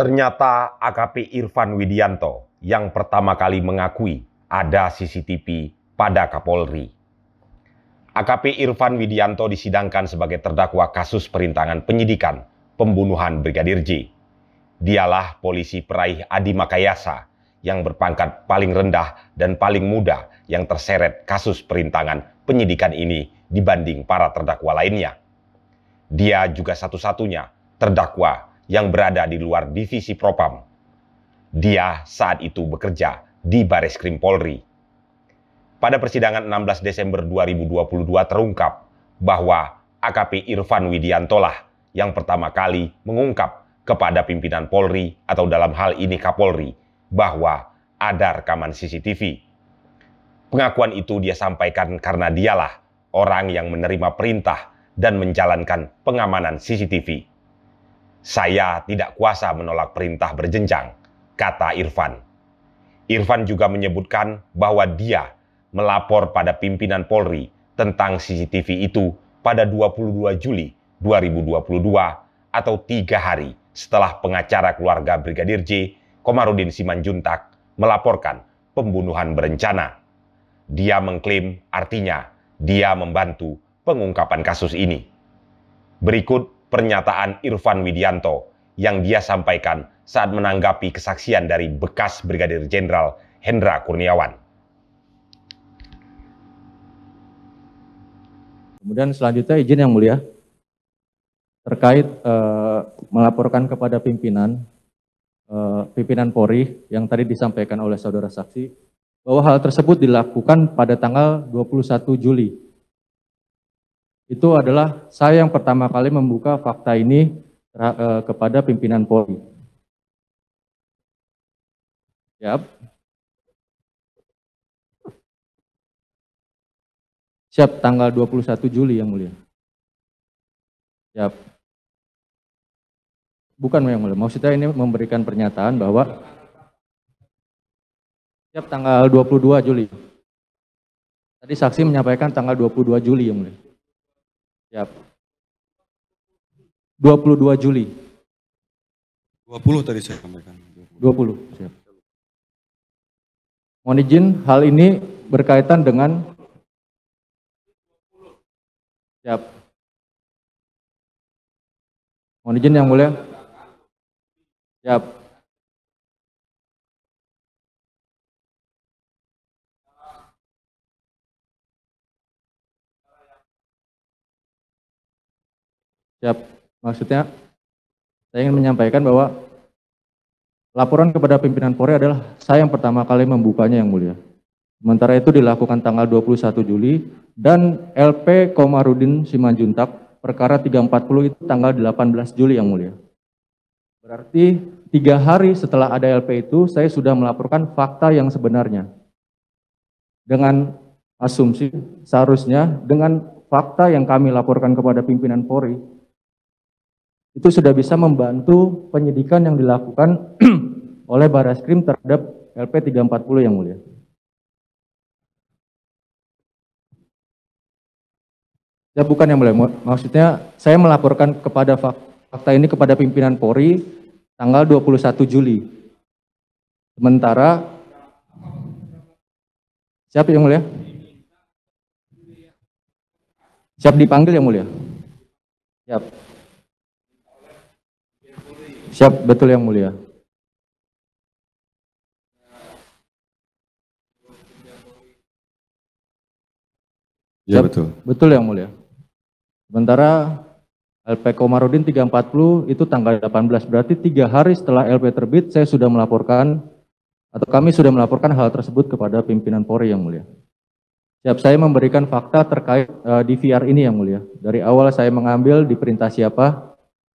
Ternyata AKP Irfan Widianto yang pertama kali mengakui ada CCTV pada Kapolri. AKP Irfan Widianto disidangkan sebagai terdakwa kasus perintangan penyidikan pembunuhan Brigadir J. Dialah polisi peraih Adi Makayasa yang berpangkat paling rendah dan paling muda yang terseret kasus perintangan penyidikan ini dibanding para terdakwa lainnya. Dia juga satu-satunya terdakwa yang berada di luar divisi propam. Dia saat itu bekerja di Baris Krim Polri. Pada persidangan 16 Desember 2022 terungkap bahwa AKP Irfan Widiantolah yang pertama kali mengungkap kepada pimpinan Polri atau dalam hal ini Kapolri bahwa ada rekaman CCTV. Pengakuan itu dia sampaikan karena dialah orang yang menerima perintah dan menjalankan pengamanan CCTV. Saya tidak kuasa menolak perintah berjenjang, kata Irfan. Irfan juga menyebutkan bahwa dia melapor pada pimpinan Polri tentang CCTV itu pada 22 Juli 2022 atau tiga hari setelah pengacara keluarga Brigadir J, Komarudin Simanjuntak, melaporkan pembunuhan berencana. Dia mengklaim artinya dia membantu pengungkapan kasus ini. Berikut pernyataan Irfan Widianto yang dia sampaikan saat menanggapi kesaksian dari bekas Brigadir Jenderal Hendra Kurniawan. Kemudian selanjutnya izin yang mulia terkait eh, melaporkan kepada pimpinan eh, pimpinan Polri yang tadi disampaikan oleh saudara saksi bahwa hal tersebut dilakukan pada tanggal 21 Juli itu adalah saya yang pertama kali membuka fakta ini eh, kepada pimpinan Polri. Siap. Siap, tanggal 21 Juli yang mulia. Siap. Bukan yang mulia, maksudnya ini memberikan pernyataan bahwa Siap, tanggal 22 Juli. Tadi saksi menyampaikan tanggal 22 Juli yang mulia. Siap. 22 Juli. 20 tadi saya sampaikan. 20. Siap. Mohon izin, hal ini berkaitan dengan Siap. Mohon izin yang mulia. Siap. Siap. Maksudnya saya ingin menyampaikan bahwa laporan kepada pimpinan Polri adalah saya yang pertama kali membukanya yang mulia. Sementara itu dilakukan tanggal 21 Juli dan LP Komarudin Simanjuntak perkara 340 itu tanggal 18 Juli yang mulia. Berarti tiga hari setelah ada LP itu saya sudah melaporkan fakta yang sebenarnya. Dengan asumsi seharusnya dengan fakta yang kami laporkan kepada pimpinan Polri itu sudah bisa membantu penyidikan yang dilakukan oleh krim terhadap LP 340 yang mulia. Ya bukan yang mulia, maksudnya saya melaporkan kepada fakta ini kepada pimpinan Polri tanggal 21 Juli. Sementara siap yang mulia? Siap dipanggil yang mulia? Siap. Siap, betul yang mulia. Ya Siap, betul. Betul yang mulia. Sementara LP Komarudin 340 itu tanggal 18, berarti tiga hari setelah LP terbit saya sudah melaporkan atau kami sudah melaporkan hal tersebut kepada pimpinan Polri yang mulia. Siap, saya memberikan fakta terkait uh, eh, DVR ini yang mulia. Dari awal saya mengambil diperintah siapa,